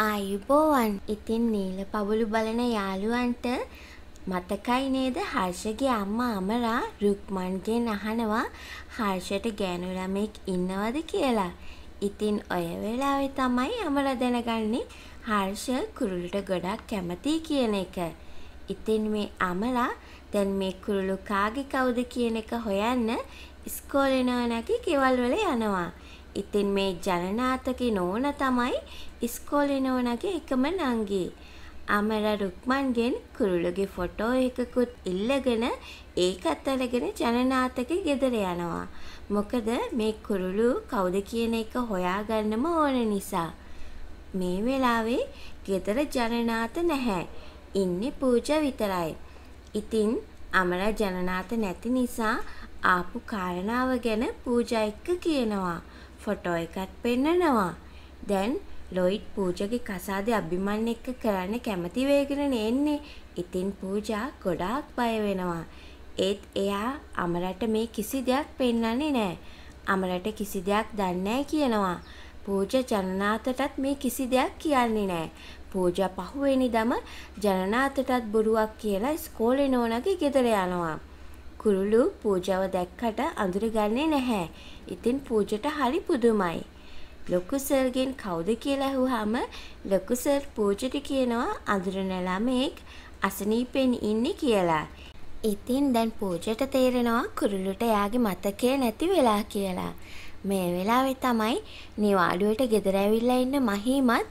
ආයුබෝවන් ඉතින් නීල පවුලු බලන යාළුවන්ට මතකයි නේද හර්ෂගේ අම්මා අමරා රුක්මන්ගෙන් අහනවා හර්ෂයට ගෑනු ළමෙක් ඉන්නවද කියලා. ඉතින් ඔය වෙලාවේ තමයි අමරා දැනගන්නේ හර්ෂ කුරුළුට ගොඩක් කැමතියි කියන එක. ඉතින් මේ අමරා දැන් මේ කුරුළු කාගේ කවුද කියන එක හොයන්න ඉස්කෝලේ නෝනාගේ ගෙවල් වල යනවා. ඉතින් මේ ජනනාතකි නෝන තමයි ඉස්කෝලේ නෝනගේ එකම නංගී. අමර රුක්මන්ගෙන් කුරුළුගේ ෆොටෝ එකකුත් ඉල්ලගෙන ඒකත් අරගෙන ජනනාතක ගෙදර යනවා. මොකද මේ කුරුළු කවුද කියන එක හොයාගන්නම ඕන නිසා. මේ වෙලාවේ ගෙදර ජනනාත නැහැ. ඉන්නේ පූජා විතරයි. ඉතින් අමර ජනනාත නැති නිසා ආපු කාරණාව ගැන පූජා එක්ක කියනවා. ෆොටෝ එකත් පෙන්නනවා. දැන් ලොයිඩ් පූජගේ කසාදේ අභිමන් එක්ක කරන්න කැමති වේගෙන එන්නේ. ඉතින් පූජා ගොඩාක් බය වෙනවා. ඒත් එයා අමරට මේ කිසි දෙයක් පෙන්වන්නේ නැහැ. අමරට කිසි දෙයක් දන්නේ කියනවා. පූජ ජනනාතටත් මේ කිසි දෙයක් කියන්නේ නැහැ. පූජා පහුවෙනිදම ජනනාතටත් බොරුවක් කියලා ඉස්කෝලේ නෝනගේ ගෙදර යනවා. කුරුළු පූජාව දැක්කට අඳුරගන්නේ නැහැ. ඉතින් පූජට හරි පුදුමයි. ලොකු සර්ගෙන් කවුද කියලා ඇහුවාම ලොකු සර් පූජට කියනවා අඳුරන ළමෙක් අසනීපෙන් ඉන්නේ කියලා. ඉතින් දැන් පූජට තේරෙනවා කුරුළුට එයාගේ මතකය නැති වෙලා කියලා. මේ වෙලාවේ තමයි නිවාඩුවට ගෙදර ඇවිල්ලා ඉන්න මහීමත්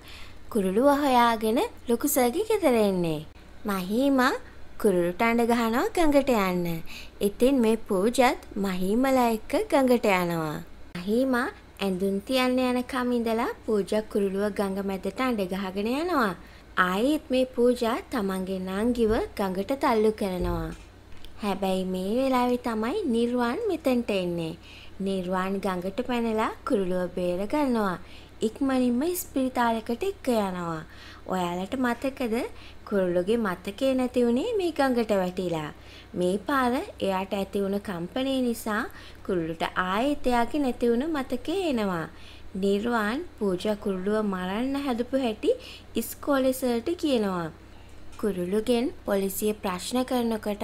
කුරුළුව හොයාගෙන ලොකු සර්ගේ ගෙදර එන්නේ. මහීමා කුරුලුට අඬ ගහනවා ගඟට යන්න. ඉතින් මේ පූජත් මහීමලා එක්ක ගඟට යනවා. මහීමා ඇඳුම් තියන්න යන කම ඉඳලා පූජා කුරුලුව ගඟ මැදට අඬ ගහගෙන යනවා. ආයෙත් මේ පූජා තමන්ගේ නංගිව ගඟට තල්ලු කරනවා. හැබැයි මේ වෙලාවේ තමයි නිර්වාන් මෙතෙන්ට එන්නේ. නිර්වාන් ගඟට පැනලා කුරුලුව බේර ගන්නවා. ඉක්මනින්ම ස්පිරිතාලෙකට එක්ක යනවා. ඔයාලට මතකද කුරුල්ලුගේ මතකේ නැති වුණේ මේ ගඟට වැටිලා. මේ පාර එයාට ඇති වුණ කම්පණය නිසා කුරුල්ලුට ආයෙත් එයාගේ නැති වුණ මතකේ එනවා. නිර්වාන් පූජා කුරුල්ලුව මරන්න හැදපු හැටි ඉස්කෝලේ සර්ට කියනවා. කුරුළුගෙන් පොලිසිය ප්‍රශ්න කරනකොට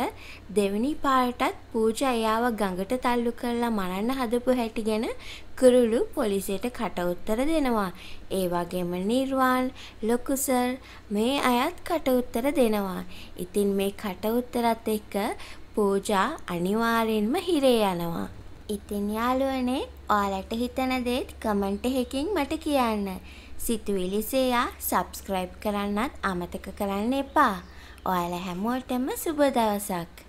දෙවනි පාරටත් පූජ එයාව ගඟට තල්ලු කරලා මරන්න හදපු හැටි ගැන කුරුළු පොලිසියට කටඋත්තර දෙනවා. ඒ වගේම නිර්වාන්, ලොකුසර් මේ අයත් කටඋත්තර දෙනවා. ඉතින් මේ කටඋත්තරත් එක්ක පූජා අනිවාර්යෙන්ම හිරේ යනවා. ඉතින් යාළුවනේ ඔයාලට හිතන දේත් කමෙන්ට් එකකින් මට කියන්න. සිතුවිලි සෙයා සබ්ස්ක්‍රයිබ් කරන්නත් අමතක කරන්න එපා. ඔයාලා හැමෝටම සුබ දවසක්.